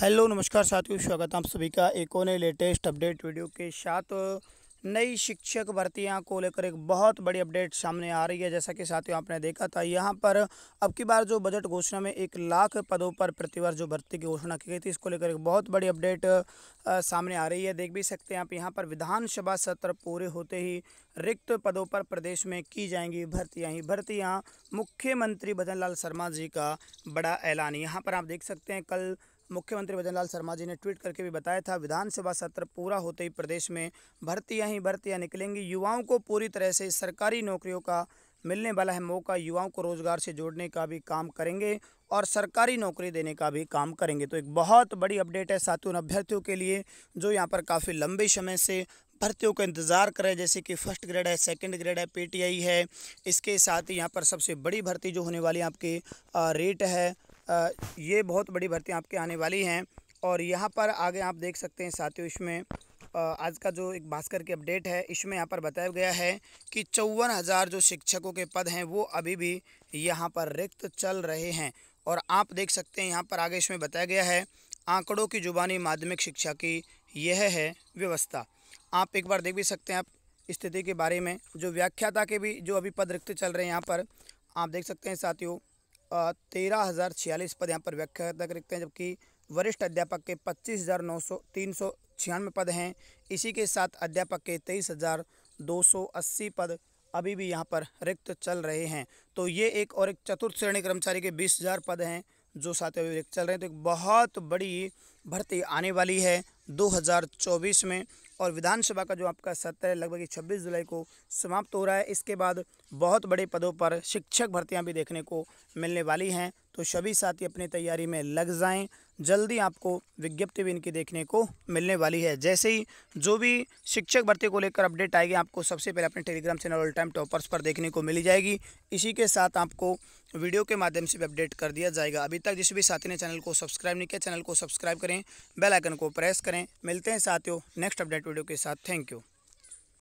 hello नमस्कार साथियों स्वागत है आप सभी का एक और लेटेस्ट अपडेट वीडियो के साथ नई शिक्षक भर्तियां को लेकर एक बहुत बड़ी अपडेट सामने आ रही है जैसा कि साथियों आपने देखा था यहां पर अब की बार जो बजट घोषणा में एक लाख पदों पर प्रतिवर्ष जो भर्ती की घोषणा की गई थी इसको लेकर एक बहुत बड़ी अपडेट सामने आ रही है देख भी सकते हैं आप यहाँ पर विधानसभा सत्र पूरे होते ही रिक्त पदों पर प्रदेश में की जाएंगी भर्तियाँ ही भर्तियाँ मुख्यमंत्री भजन लाल शर्मा जी का बड़ा ऐलान यहाँ पर आप देख सकते हैं कल मुख्यमंत्री भजनलाल शर्मा जी ने ट्वीट करके भी बताया था विधानसभा सत्र पूरा होते ही प्रदेश में भर्तियाँ ही भर्तियाँ निकलेंगी युवाओं को पूरी तरह से सरकारी नौकरियों का मिलने वाला है मौका युवाओं को रोजगार से जोड़ने का भी काम करेंगे और सरकारी नौकरी देने का भी काम करेंगे तो एक बहुत बड़ी अपडेट है साथ उन अभ्यर्थियों के लिए जो यहाँ पर काफ़ी लंबे समय से भर्तियों का इंतज़ार करें जैसे कि फर्स्ट ग्रेड है सेकंड ग्रेड है पीटीआई है इसके साथ ही यहाँ पर सबसे बड़ी भर्ती जो होने वाली आपकी रेट है ये बहुत बड़ी भर्तियाँ आपके आने वाली हैं और यहाँ पर आगे आप देख सकते हैं साथियों इसमें आज का जो एक भास्कर की अपडेट है इसमें यहाँ पर बताया गया है कि चौवन हज़ार जो शिक्षकों के पद हैं वो अभी भी यहाँ पर रिक्त चल रहे हैं और आप देख सकते हैं यहाँ पर आगे इसमें बताया गया है आंकड़ों की जुबानी माध्यमिक शिक्षा की यह है व्यवस्था आप एक बार देख भी सकते हैं आप स्थिति के बारे में जो व्याख्याता के भी जो अभी पद रिक्त चल रहे हैं यहाँ पर आप देख सकते हैं साथियों तेरह हज़ार छियालीस पद यहाँ पर व्याख्या तक हैं जबकि वरिष्ठ अध्यापक के पच्चीस हज़ार नौ सौ तीन सौ छियानवे पद हैं इसी के साथ अध्यापक के तेईस हज़ार दो सौ अस्सी पद अभी भी यहाँ पर रिक्त चल रहे हैं तो ये एक और एक चतुर्थ श्रेणी कर्मचारी के बीस हज़ार पद हैं जो साथ अभी रिक्त चल रहे हैं तो एक बहुत बड़ी भर्ती आने वाली है दो में और विधानसभा का जो आपका सत्र है लगभग छब्बीस जुलाई को समाप्त हो रहा है इसके बाद बहुत बड़े पदों पर शिक्षक भर्तियाँ भी देखने को मिलने वाली हैं तो सभी साथी अपनी तैयारी में लग जाएं जल्दी आपको विज्ञप्ति भी इनकी देखने को मिलने वाली है जैसे ही जो भी शिक्षक भर्ती को लेकर अपडेट आएगी आपको सबसे पहले अपने Telegram channel all time toppers पर देखने को मिली जाएगी इसी के साथ आपको वीडियो के माध्यम से भी अपडेट कर दिया जाएगा अभी तक जिस भी साथी ने चैनल को सब्सक्राइब नहीं किया चैनल को सब्सक्राइब करें बेलाइकन को प्रेस करें मिलते हैं साथियों नेक्स्ट अपडेट वीडियो के साथ थैंक यू